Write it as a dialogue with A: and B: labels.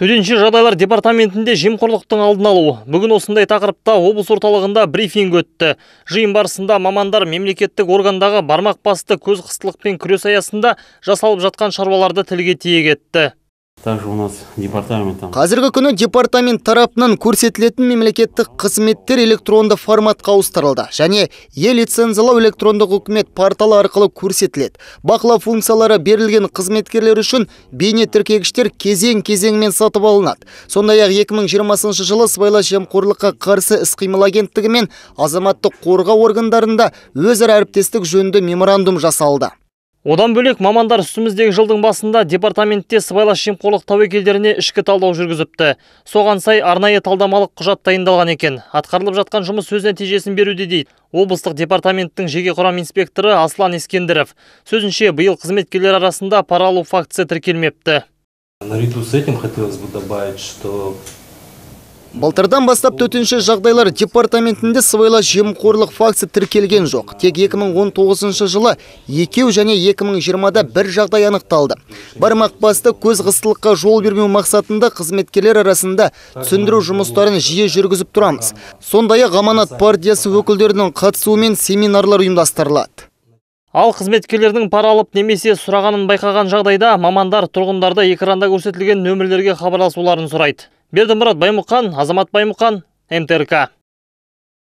A: Төтенше жағдайлар департаментінде жемқорлықтың алдын алу. Бүгін осындай тақырыпта облыс орталығында брифинг өтті. Жиын барысында мамандар мемлекеттік органдағы бармақ басты көз қыстылықпен күрес аясында жасалып жатқан шаруаларды тілге тиек етті
B: қазіргі күні департамент тарапынан көрсетілетін мемлекеттік қызметтер электронды форматқа ауыстырылды және е лицензиялау электрондық үкімет порталы арқылы көрсетіледі бақылау функциялары берілген қызметкерлер үшін бейне тіркегіштер кезең кезеңмен сатып алынады сондай ақ 2020 жылы сыбайлас жемқорлыққа қарсы іс қимыл агенттігі мен азаматтық қорғау органдарында өзара әріптестік жөнінде меморандум жасалды
A: Одан бөлек мамандар үстіміздегі жылдың басында департаментте сыбайлас жемқорлық тәуекелдеріне ішкі талдау жүргізіпті. Соған сай арнайы талдамалық құжат дайындалған екен. Атқарылып жатқан жұмыс сөз нәтижесін беруде дейді. Облыстық департаменттің жеке құрам инспекторы Аслан Ескендіров. Сөзінше, биыл қызметкерлер арасында паралу фактісі тіркелмепті. Наряду с этим хотелось бы
B: добавить, что Былтырдан бастап төтінші жағдайлар департаментінде сыбайлас жемқорлық фактісі тіркелген жоқ. Тек 2019 жылы екеу және 2020-да бір жағдай анықталды. Бармақ басты көз қыстылыққа жол бермеу мақсатында қызметкерлер арасында түсіндіру жұмыстарын жие жүргізіп тұрамыз. сондай ғаманат партиясы өкілдерінің қатысуымен семинарлар ұйымдастырылады. Ал
A: қызметкерлердің пара алып немесе сұрағанын байқаған жағдайда мамандар тұрғындарды экранда көрсетілген
B: нөмірлерге хабарласуларын сұрайды бердімұрат баймұқан азамат баймұқан мтрк